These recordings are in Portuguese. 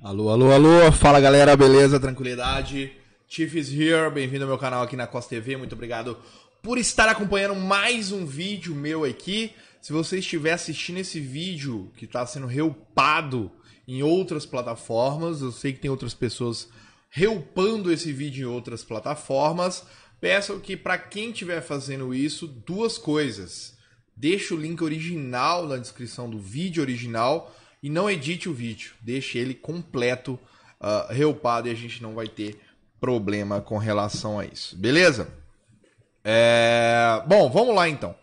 Alô, alô, alô, fala galera, beleza, tranquilidade? is here, bem-vindo ao meu canal aqui na Costa TV, muito obrigado por estar acompanhando mais um vídeo meu aqui. Se você estiver assistindo esse vídeo que está sendo reupado em outras plataformas, eu sei que tem outras pessoas reupando esse vídeo em outras plataformas, peço que para quem estiver fazendo isso, duas coisas. Deixa o link original na descrição do vídeo original e não edite o vídeo. Deixe ele completo, uh, reupado e a gente não vai ter problema com relação a isso. Beleza? É... Bom, vamos lá então.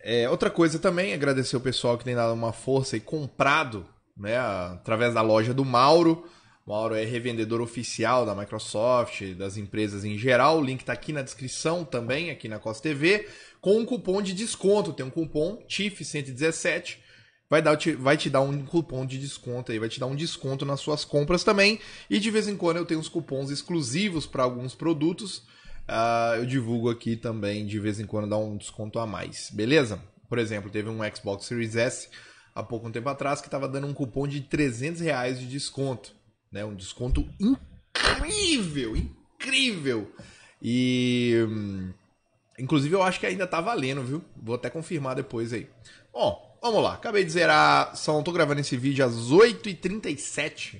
É, outra coisa também, agradecer o pessoal que tem dado uma força e comprado né, através da loja do Mauro. O Mauro é revendedor oficial da Microsoft, das empresas em geral. O link está aqui na descrição também, aqui na Costa TV, com um cupom de desconto. Tem um cupom TIF117 vai, dar, vai te dar um cupom de desconto aí, vai te dar um desconto nas suas compras também. E de vez em quando eu tenho uns cupons exclusivos para alguns produtos. Uh, eu divulgo aqui também, de vez em quando dá um desconto a mais, beleza? Por exemplo, teve um Xbox Series S há pouco tempo atrás que estava dando um cupom de 300 reais de desconto. Né? Um desconto incrível, incrível. E hum, Inclusive, eu acho que ainda tá valendo, viu? Vou até confirmar depois aí. Ó, vamos lá. Acabei de zerar. São, tô gravando esse vídeo às 8h37.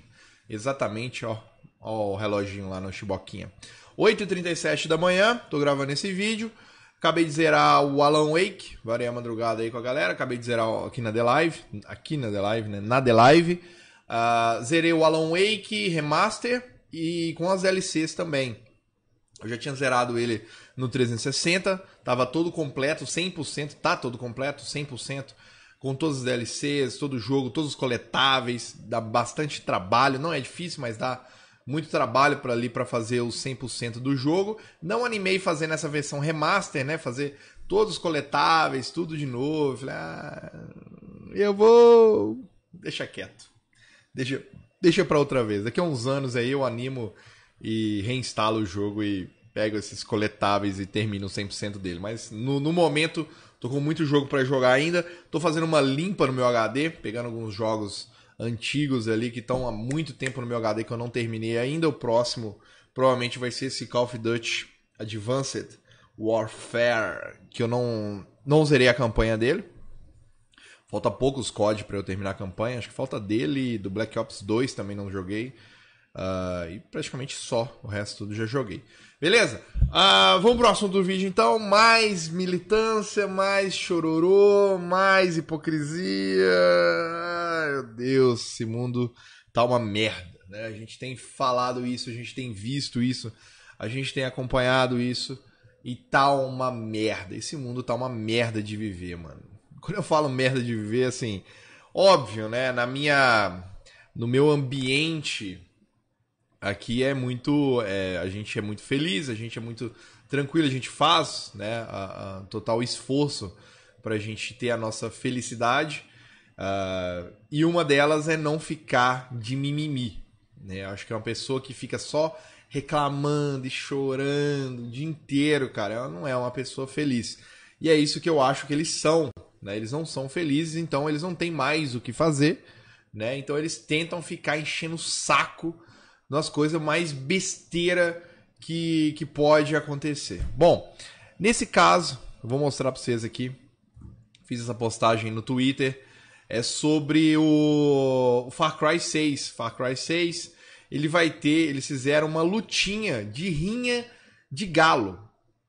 Exatamente, ó. Ó o reloginho lá no chiboquinha. 8h37 da manhã, tô gravando esse vídeo. Acabei de zerar o Alan Wake. Varei a madrugada aí com a galera. Acabei de zerar aqui na The Live. Aqui na The Live, né? Na The Live. Uh, zerei o Alan Wake Remaster. E com as LCs também. Eu já tinha zerado ele no 360, tava todo completo, 100%, tá todo completo, 100%, com todos os DLCs, todo o jogo, todos os coletáveis, dá bastante trabalho, não é difícil, mas dá muito trabalho para ali para fazer os 100% do jogo. Não animei fazer nessa versão remaster, né, fazer todos os coletáveis, tudo de novo. Falei, ah, eu vou deixa quieto. Deixa deixa para outra vez. Daqui a uns anos aí eu animo e reinstalo o jogo e pego esses coletáveis e termino 100% dele. Mas no, no, momento, tô com muito jogo para jogar ainda. Tô fazendo uma limpa no meu HD, pegando alguns jogos antigos ali que estão há muito tempo no meu HD que eu não terminei ainda. O próximo provavelmente vai ser esse Call of Duty Advanced Warfare, que eu não não zerei a campanha dele. Falta poucos COD para eu terminar a campanha, acho que falta dele, do Black Ops 2 também não joguei. Uh, e praticamente só, o resto tudo já joguei. Beleza? Uh, vamos pro assunto do vídeo então. Mais militância, mais chororô, mais hipocrisia. Ai, meu Deus, esse mundo tá uma merda. Né? A gente tem falado isso, a gente tem visto isso, a gente tem acompanhado isso. E tá uma merda. Esse mundo tá uma merda de viver, mano. Quando eu falo merda de viver, assim, óbvio, né? Na minha. No meu ambiente aqui é muito. É, a gente é muito feliz, a gente é muito tranquilo, a gente faz né, a, a total esforço para a gente ter a nossa felicidade. Uh, e uma delas é não ficar de mimimi. Né? Acho que é uma pessoa que fica só reclamando e chorando o dia inteiro, cara. Ela não é uma pessoa feliz. E é isso que eu acho que eles são. Né? Eles não são felizes, então eles não têm mais o que fazer. Né? Então eles tentam ficar enchendo o saco das coisas mais besteira que, que pode acontecer. Bom, nesse caso, eu vou mostrar para vocês aqui. Fiz essa postagem no Twitter. É sobre o Far Cry 6. Far Cry 6, ele vai ter, eles fizeram uma lutinha de rinha de galo.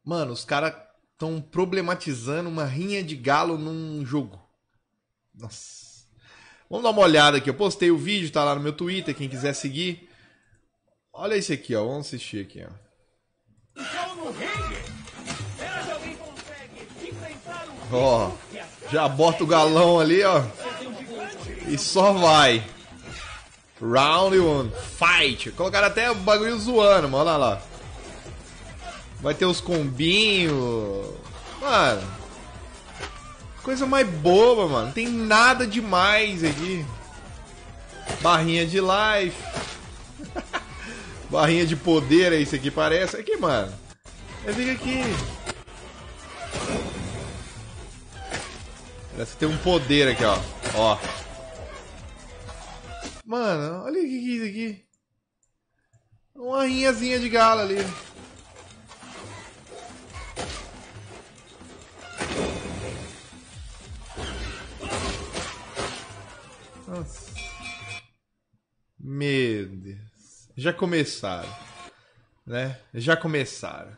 Mano, os caras estão problematizando uma rinha de galo num jogo. Nossa. Vamos dar uma olhada aqui. Eu postei o vídeo, tá lá no meu Twitter, quem quiser seguir. Olha esse aqui, ó. Vamos assistir aqui, ó. Ó, já bota o galão ali, ó. E só vai. Round one, fight. Colocaram até o bagulho zoando, mano. Olha lá. Vai ter os combinhos. Mano. Coisa mais boba, mano. Não tem nada demais aqui. Barrinha de life. Barrinha de poder é isso aqui, parece. Aqui, mano. É fica aqui. Parece que tem um poder aqui, ó. Ó. Mano, olha o que, é isso aqui. Uma rinhazinha de gala ali. Nossa. Meu Deus. Já começaram. Né? Já começaram.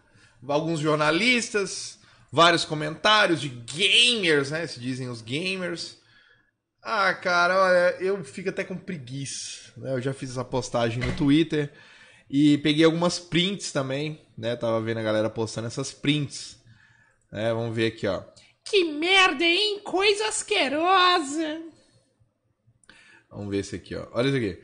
Alguns jornalistas, vários comentários de gamers, né? Se dizem os gamers. Ah, cara, olha, eu fico até com preguiça. Né? Eu já fiz essa postagem no Twitter e peguei algumas prints também, né? Tava vendo a galera postando essas prints. É, vamos ver aqui, ó. Que merda, hein? Coisa asquerosa! Vamos ver esse aqui, ó. Olha isso aqui.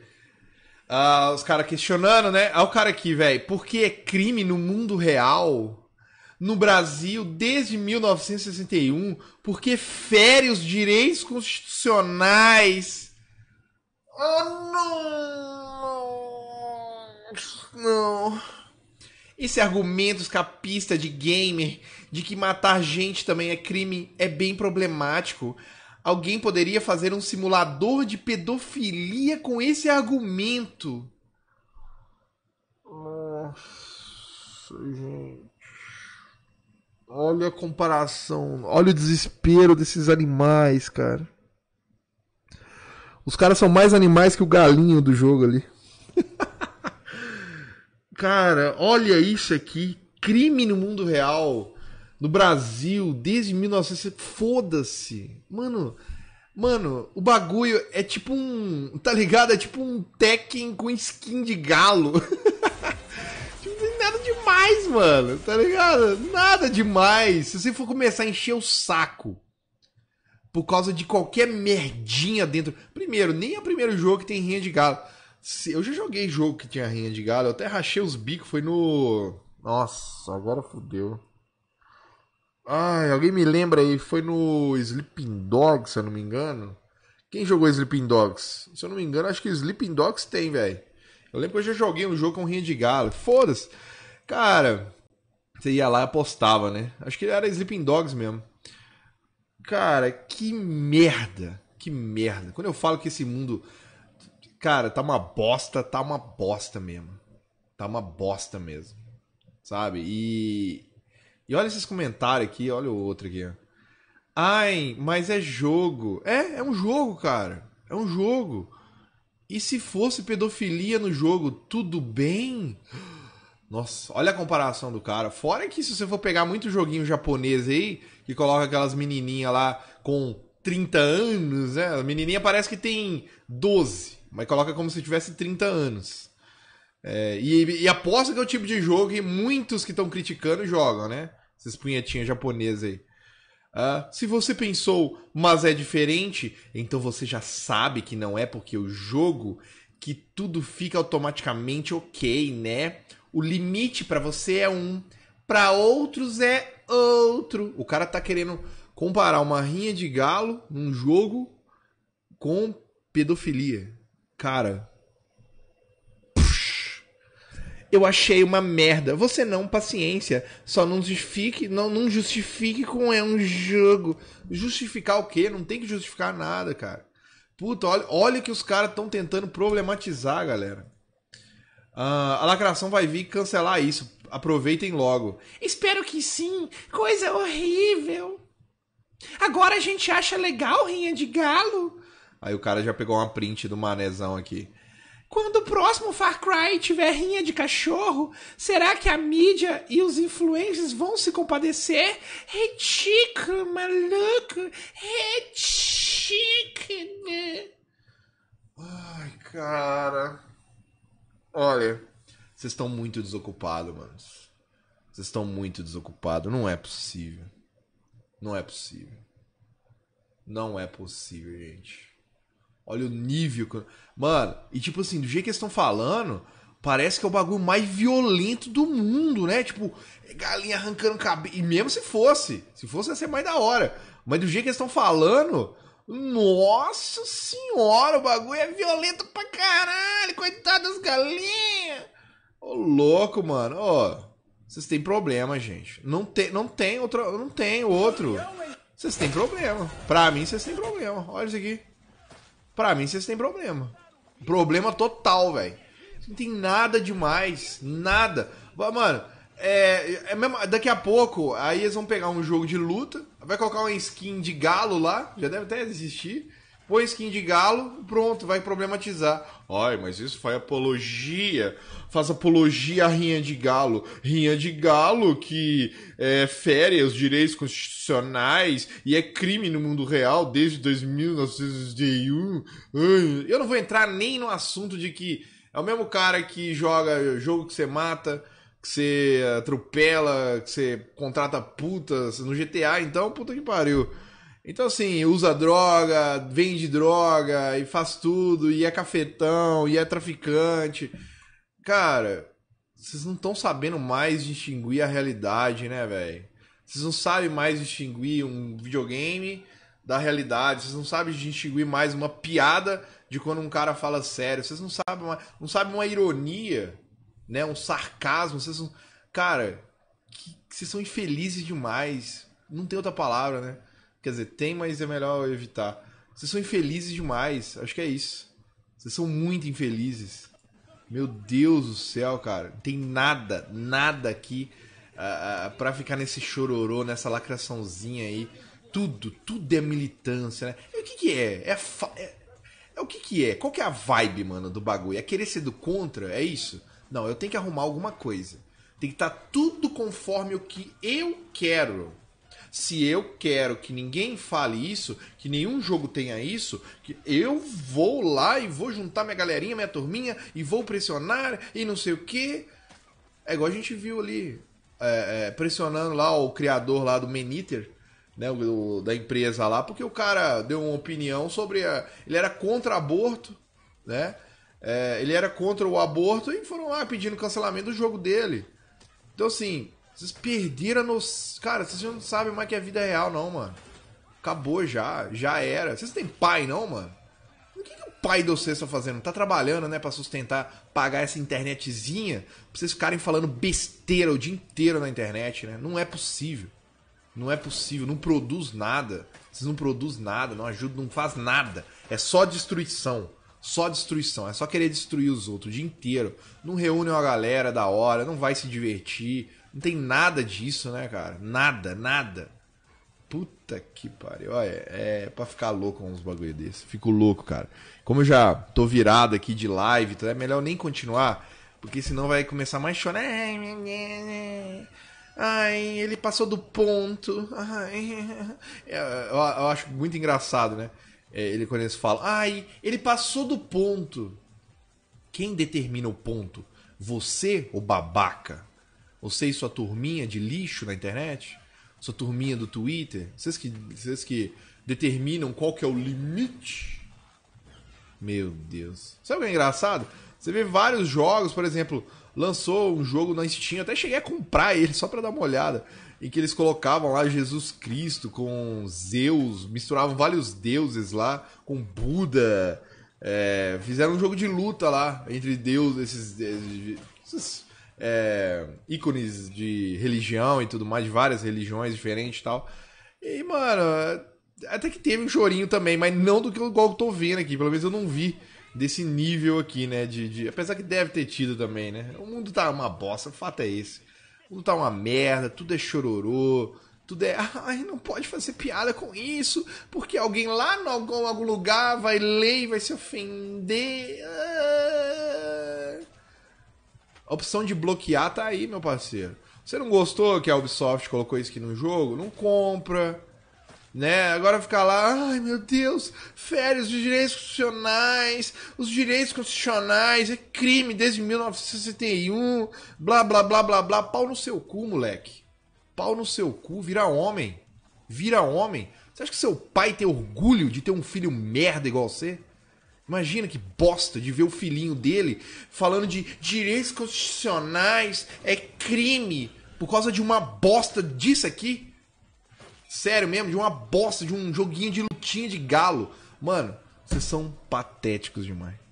Ah, os caras questionando, né? Olha o cara aqui, velho. Por que é crime no mundo real, no Brasil, desde 1961, porque fere os direitos constitucionais? Oh, não! Não. Esse argumento escapista de gamer de que matar gente também é crime é bem problemático alguém poderia fazer um simulador de pedofilia com esse argumento? Nossa, gente. Olha a comparação. Olha o desespero desses animais, cara. Os caras são mais animais que o galinho do jogo ali. cara, olha isso aqui. Crime no mundo real no Brasil desde 1900. Foda-se. Mano, mano, o bagulho é tipo um. Tá ligado? É tipo um Tekken com skin de galo. Tipo, não tem nada demais, mano. Tá ligado? Nada demais. Se você for começar a encher o saco por causa de qualquer merdinha dentro. Primeiro, nem é o primeiro jogo que tem rinha de galo. Eu já joguei jogo que tinha rinha de galo, eu até rachei os bicos, foi no. Nossa, agora fodeu. Ai, alguém me lembra aí, foi no Sleeping Dogs, se eu não me engano. Quem jogou Sleeping Dogs? Se eu não me engano, acho que Sleeping Dogs tem, velho. Eu lembro que eu já joguei um jogo com Rinha de Galo. Foda-se. Cara, você ia lá e apostava, né? Acho que era Sleeping Dogs mesmo. Cara, que merda. Que merda. Quando eu falo que esse mundo. Cara, tá uma bosta, tá uma bosta mesmo. Tá uma bosta mesmo. Sabe? E e olha esses comentários aqui, olha o outro aqui. Ai, mas é jogo. É, é um jogo, cara. É um jogo. E se fosse pedofilia no jogo, tudo bem? Nossa, olha a comparação do cara. Fora que se você for pegar muito joguinho japonês aí, que coloca aquelas menininhas lá com 30 anos, né? A menininha parece que tem 12, mas coloca como se tivesse 30 anos. É, e, e aposto que é o tipo de jogo que muitos que estão criticando jogam, né? Esses punhetinhas japonesas aí. Uh, se você pensou, mas é diferente, então você já sabe que não é porque o jogo que tudo fica automaticamente ok, né? O limite para você é um, para outros é outro. O cara tá querendo comparar uma rinha de galo num jogo com pedofilia. Cara, eu achei uma merda. Você não, paciência. Só não justifique, não, não justifique com é um jogo. Justificar o quê? Não tem que justificar nada, cara. Puta, olha, olha que os caras estão tentando problematizar, galera. Uh, a lacração vai vir cancelar isso. Aproveitem logo. Espero que sim. Coisa horrível. Agora a gente acha legal rinha de galo. Aí o cara já pegou uma print do manezão aqui. Quando o próximo Far Cry tiver rinha de cachorro, será que a mídia e os influencers vão se compadecer? Ridículo, maluco! Ridículo! Ai, cara. Olha, vocês estão muito desocupados, mano. Vocês estão muito desocupados. Não é possível. Não é possível. Não é possível, gente. Olha o nível. Que... Mano, e tipo assim, do jeito que eles estão falando, parece que é o bagulho mais violento do mundo, né? Tipo, galinha arrancando cabelo. E mesmo se fosse, se fosse ia ser mais da hora. Mas do jeito que eles estão falando, nossa senhora, o bagulho é violento pra caralho, coitado das galinhas. Ô louco, mano, ó. Vocês têm problema, gente. Não tem, não tem outro, não tem outro. Vocês têm problema. Pra mim, vocês têm problema. Olha isso aqui. Pra mim, vocês têm problema. Problema total, velho. Não tem nada demais. Nada. Mano, é, é mesmo, daqui a pouco, aí eles vão pegar um jogo de luta, vai colocar uma skin de galo lá, já deve até existir põe skin de galo, pronto, vai problematizar. Ai, mas isso faz apologia, faz apologia à rinha de galo. Rinha de galo que é, fere os direitos constitucionais e é crime no mundo real desde 2001. Eu não vou entrar nem no assunto de que é o mesmo cara que joga jogo que você mata, que você atropela, que você contrata putas no GTA, então, puta que pariu. Então, assim, usa droga, vende droga e faz tudo, e é cafetão, e é traficante. Cara, vocês não estão sabendo mais distinguir a realidade, né, velho? Vocês não sabem mais distinguir um videogame da realidade, vocês não sabem distinguir mais uma piada de quando um cara fala sério, vocês não sabem mais, não sabem uma ironia, né, um sarcasmo, vocês não... Cara, que vocês são infelizes demais, não tem outra palavra, né? Quer dizer, tem, mas é melhor evitar. Vocês são infelizes demais. Acho que é isso. Vocês são muito infelizes. Meu Deus do céu, cara. Não tem nada, nada aqui uh, ah, ah, para ficar nesse chororô, nessa lacraçãozinha aí. Tudo, tudo é militância, né? E o que que é? É, fa... é... é o que que é? Qual que é a vibe, mano, do bagulho? É querer ser do contra? É isso? Não, eu tenho que arrumar alguma coisa. Tem que estar tá tudo conforme o que eu quero se eu quero que ninguém fale isso, que nenhum jogo tenha isso, que eu vou lá e vou juntar minha galerinha, minha turminha e vou pressionar e não sei o que. É igual a gente viu ali, é, é, pressionando lá o criador lá do Meniter, né, o, da empresa lá, porque o cara deu uma opinião sobre. A, ele era contra aborto, né? É, ele era contra o aborto e foram lá pedindo cancelamento do jogo dele. Então, assim, vocês perderam a noção. Cara, vocês não sabem mais que a vida é real, não, mano. Acabou já, já era. Vocês têm pai, não, mano? O que, que o pai de vocês tá fazendo? Tá trabalhando, né, para sustentar, pagar essa internetzinha pra vocês ficarem falando besteira o dia inteiro na internet, né? Não é possível. Não é possível, não produz nada. Vocês não produz nada, não ajuda, não faz nada. É só destruição. Só destruição. É só querer destruir os outros o dia inteiro. Não reúne uma galera da hora, não vai se divertir não tem nada disso, né, cara? Nada, nada. Puta que pariu. Olha, é pra ficar louco com uns bagulho desse. Fico louco, cara. Como eu já tô virado aqui de live, tá? é melhor nem continuar, porque senão vai começar mais chorar. Ai, ele passou do ponto. Ai. É, eu, eu acho muito engraçado, né? É, ele quando eles falam, ai, ele passou do ponto. Quem determina o ponto? Você, o babaca? Vocês, sua turminha de lixo na internet? Sua turminha do Twitter? Vocês que, vocês que determinam qual que é o limite? Meu Deus. Sabe o que é engraçado? Você vê vários jogos, por exemplo, lançou um jogo na Steam, até cheguei a comprar ele só para dar uma olhada, em que eles colocavam lá Jesus Cristo com Zeus, misturavam vários deuses lá com Buda, é, fizeram um jogo de luta lá entre deuses, esses, esses é, ícones de religião e tudo mais, de várias religiões diferentes e tal. E, mano, até que teve um chorinho também, mas não do que eu, igual eu tô vendo aqui. Pelo menos eu não vi desse nível aqui, né? De, de, apesar que deve ter tido também, né? O mundo tá uma bosta, o fato é esse. O mundo tá uma merda, tudo é chororô, tudo é. Ai, não pode fazer piada com isso, porque alguém lá em algum, algum lugar vai ler e vai se ofender. Ah a opção de bloquear tá aí, meu parceiro. Você não gostou que a Ubisoft colocou isso aqui no jogo? Não compra. Né? Agora ficar lá, ai meu Deus, férias, os direitos constitucionais, os direitos constitucionais é crime desde 1961, blá blá blá blá blá, pau no seu cu, moleque. Pau no seu cu, vira homem. Vira homem. Você acha que seu pai tem orgulho de ter um filho merda igual você? Imagina que bosta de ver o filhinho dele falando de direitos constitucionais é crime por causa de uma bosta disso aqui. Sério mesmo, de uma bosta, de um joguinho de lutinha de galo. Mano, vocês são patéticos demais.